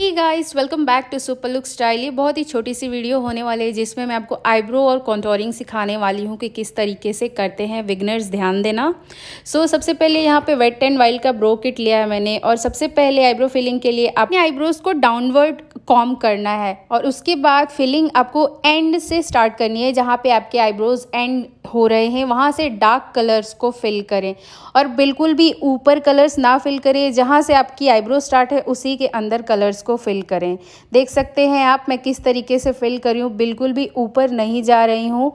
he guys welcome back to super look style ये बहुत ही छोटी सी वीडियो होने वाली है जिसमें मैं आपको आईब्रो और कॉन्टोरिंग सिखाने वाली हूँ कि किस तरीके से करते हैं विगनर्स ध्यान देना सो so, सबसे पहले यहाँ पे वेट एंड वाइल्ड का ब्रो किट लिया है मैंने और सबसे पहले आईब्रो फिलिंग के लिए अपने आईब्रोज को डाउनवर्ड कॉम करना है और उसके बाद फिलिंग आपको एंड से स्टार्ट करनी है जहाँ पे आपके आईब्रोज एंड हो रहे हैं वहाँ से डार्क कलर्स को फिल करें और बिल्कुल भी ऊपर कलर्स ना फिल करें जहाँ से आपकी आईब्रो स्टार्ट है उसी के अंदर कलर्स को फिल करें देख सकते हैं आप मैं किस तरीके से फिल करी हूँ बिल्कुल भी ऊपर नहीं जा रही हूँ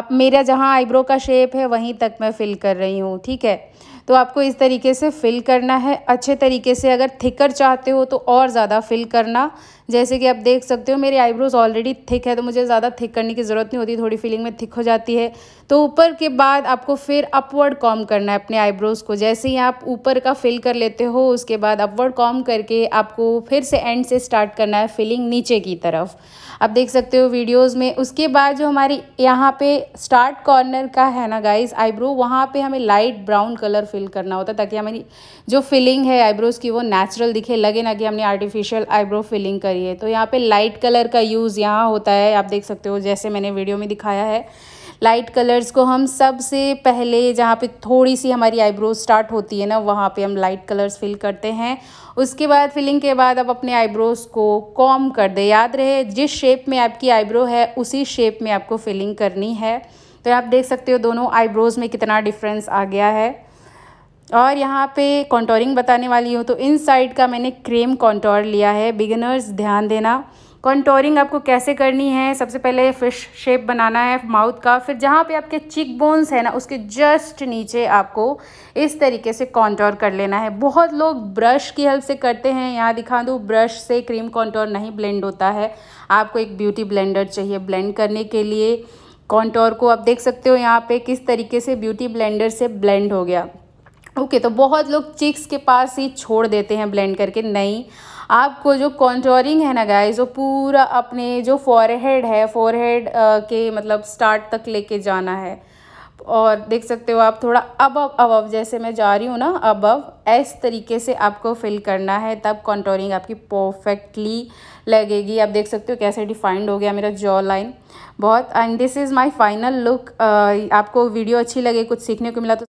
अब मेरा जहाँ आईब्रो का शेप है वहीं तक मैं फिल कर रही हूँ ठीक है तो आपको इस तरीके से फिल करना है अच्छे तरीके से अगर थिकर चाहते हो तो और ज़्यादा फिल करना जैसे कि आप देख सकते हो मेरे आईब्रोज़ ऑलरेडी थिक है तो मुझे ज़्यादा थिक करने की ज़रूरत नहीं होती थोड़ी फीलिंग में थिक हो जाती है तो ऊपर के बाद आपको फिर अपवर्ड कॉम करना है अपने आईब्रोज़ को जैसे ही आप ऊपर का फिल कर लेते हो उसके बाद अपवर्ड कॉम करके आपको फिर से एंड से स्टार्ट करना है फिलिंग नीचे की तरफ आप देख सकते हो वीडियोज़ में उसके बाद जो हमारी यहाँ पे स्टार्ट कॉर्नर का है ना गाइज आईब्रो वहाँ पर हमें लाइट ब्राउन कलर फिल करना होता है ताकि हमारी जो फिलिंग है आईब्रोज़ की वो नेचुरल दिखे लगे ना कि हमने आर्टिफिशियल आईब्रो फिलिंग करी है तो यहाँ पे लाइट कलर का यूज़ यहाँ होता है आप देख सकते हो जैसे मैंने वीडियो में दिखाया है लाइट कलर्स को हम सबसे पहले जहाँ पे थोड़ी सी हमारी आईब्रो स्टार्ट होती है ना वहाँ पे हम लाइट कलर्स फिल करते हैं उसके बाद फिलिंग के बाद आप अपने आईब्रोज़ को कॉम कर दें याद रहे जिस शेप में आपकी आईब्रो है उसी शेप में आपको फिलिंग करनी है तो आप देख सकते हो दोनों आईब्रोज़ में कितना डिफरेंस आ गया है और यहाँ पे कॉन्टोरिंग बताने वाली हूँ तो इन साइड का मैंने क्रीम कॉन्टोर लिया है बिगिनर्स ध्यान देना कॉन्टोरिंग आपको कैसे करनी है सबसे पहले फिश शेप बनाना है माउथ का फिर जहाँ पे आपके चिक बोन्स है ना उसके जस्ट नीचे आपको इस तरीके से कॉन्टोर कर लेना है बहुत लोग ब्रश की हेल्प से करते हैं यहाँ दिखा दूँ ब्रश से क्रीम कॉन्टोर नहीं ब्लेंड होता है आपको एक ब्यूटी ब्लेंडर चाहिए ब्लेंड करने के लिए कॉन्टोर को आप देख सकते हो यहाँ पे किस तरीके से ब्यूटी ब्लेंडर से ब्लेंड हो गया ओके okay, तो बहुत लोग चिक्स के पास ही छोड़ देते हैं ब्लेंड करके नहीं आपको जो कॉन्ट्रोरिंग है ना गाइस वो पूरा अपने जो फॉरहेड है फॉरहेड के मतलब स्टार्ट तक लेके जाना है और देख सकते हो आप थोड़ा अब अब जैसे मैं जा रही हूँ ना अब अब इस तरीके से आपको फिल करना है तब कॉन्ट्रोरिंग आपकी परफेक्टली लगेगी आप देख सकते हो कैसे डिफाइंड हो गया मेरा जॉ लाइन बहुत and this is my final look आपको वीडियो अच्छी लगे कुछ सीखने को मिला तो